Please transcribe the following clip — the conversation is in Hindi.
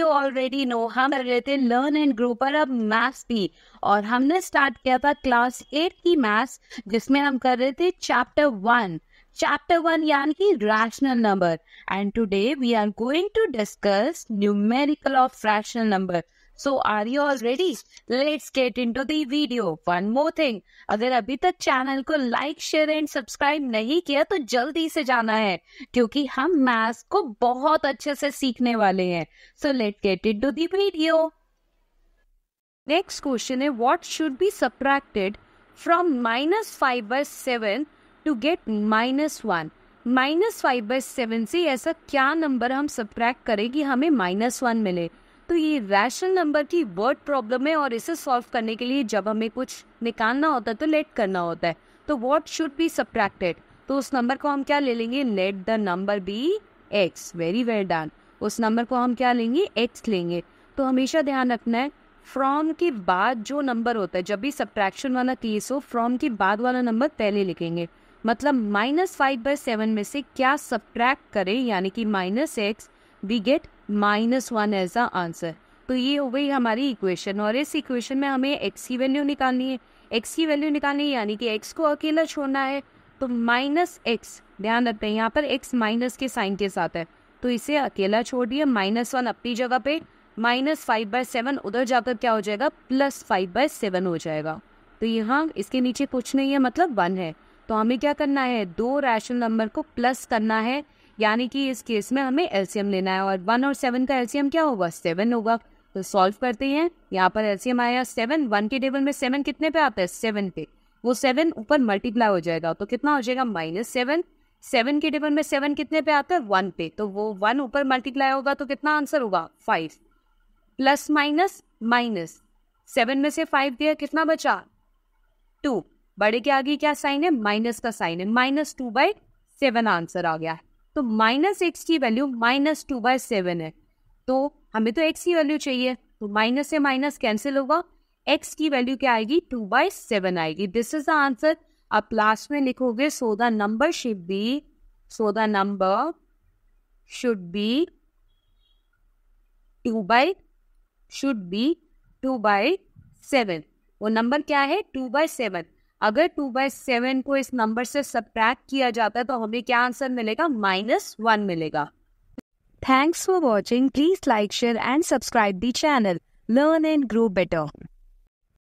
यू ऑलरेडी नो हम कर रहे थे लर्न एंड ग्रो पर अब मैथ्स भी और हमने स्टार्ट किया था क्लास एट की मैथ्स जिसमें हम कर रहे थे चैप्टर वन चैप्टर वन यानी कि rational number and today we are going to discuss numerical of rational number so are you all ready let's get into video one more thing अगर अभी तक चैनल को लाइक शेयर एंड सब्सक्राइब नहीं किया तो जल्दी से जाना है क्योंकि हम मैथ को बहुत अच्छे से सीखने वाले हैं so let get into video next question है what should be subtracted from minus five by seven to get minus one minus five by seven से ऐसा क्या नंबर हम सब्रैक्ट करें कि हमें माइनस वन मिले तो ये रैशनल नंबर की वर्ड प्रॉब्लम है और इसे सॉल्व करने के लिए जब हमें कुछ निकालना होता है तो लेट करना होता है तो वॉट शुड बी सब्ट्रैक्टेड तो उस नंबर को हम क्या ले लेंगे let the number be x very well done उस नंबर को हम क्या लेंगे एक्स लेंगे तो हमेशा ध्यान रखना है फ्रॉम के बाद जो नंबर होता है जब भी सब्ट्रैक्शन वाला केस हो फ्रॉम के बाद वाला नंबर पहले लिखेंगे मतलब माइनस फाइव बाई सेवन में से क्या सब्ट्रैक्ट करें यानी कि minus x we get minus one as a answer तो ये हो गई हमारी इक्वेशन और इस इक्वेशन में हमें एक्स की वैल्यू निकालनी है एक्स की वैल्यू निकालनी है यानी कि एक्स को अकेला छोड़ना है तो माइनस एक्स ध्यान रखते हैं यहाँ पर एक्स माइनस के साइन के साथ है तो इसे अकेला छोड़िए माइनस वन अपनी जगह पे माइनस फाइव बाय सेवन उधर जाकर क्या हो जाएगा प्लस फाइव बाय सेवन हो जाएगा तो यहाँ इसके नीचे कुछ नहीं है मतलब वन है तो हमें क्या करना है दो रैशनल नंबर को प्लस करना है यानी कि इस केस में हमें एल्सियम लेना है और वन और सेवन का एल्सियम क्या होगा सेवन होगा तो सॉल्व करते हैं यहाँ पर एल्सियम आया सेवन वन के टेबल में सेवन कितने पे आता है सेवन पे वो सेवन ऊपर मल्टीप्लाई हो जाएगा तो कितना हो जाएगा माइनस सेवन सेवन के टेबल में सेवन कितने पे आता है वन पे तो वो वन ऊपर मल्टीप्लाई होगा तो कितना आंसर होगा five plus minus minus seven में से फाइव दिया कितना बचा टू बड़े के आगे क्या साइन है माइनस का साइन है minus two by seven answer आ गया है तो माइनस एक्स की value minus two by seven है तो हमें तो एक्स की वैल्यू चाहिए तो माइनस से माइनस कैंसिल होगा एक्स की वैल्यू क्या आएगी टू बाई सेवन आएगी दिस इज द आंसर आप लास्ट में लिखोगे so the number should be so the number should be two by should be two by seven वो नंबर क्या है टू बाय सेवन अगर टू बाय सेवन को इस नंबर से सब्ट्रैक्ट किया जाता है तो हमें क्या आंसर मिलेगा माइनस वन मिलेगा thanks for watching please like share and subscribe the channel learn and grow better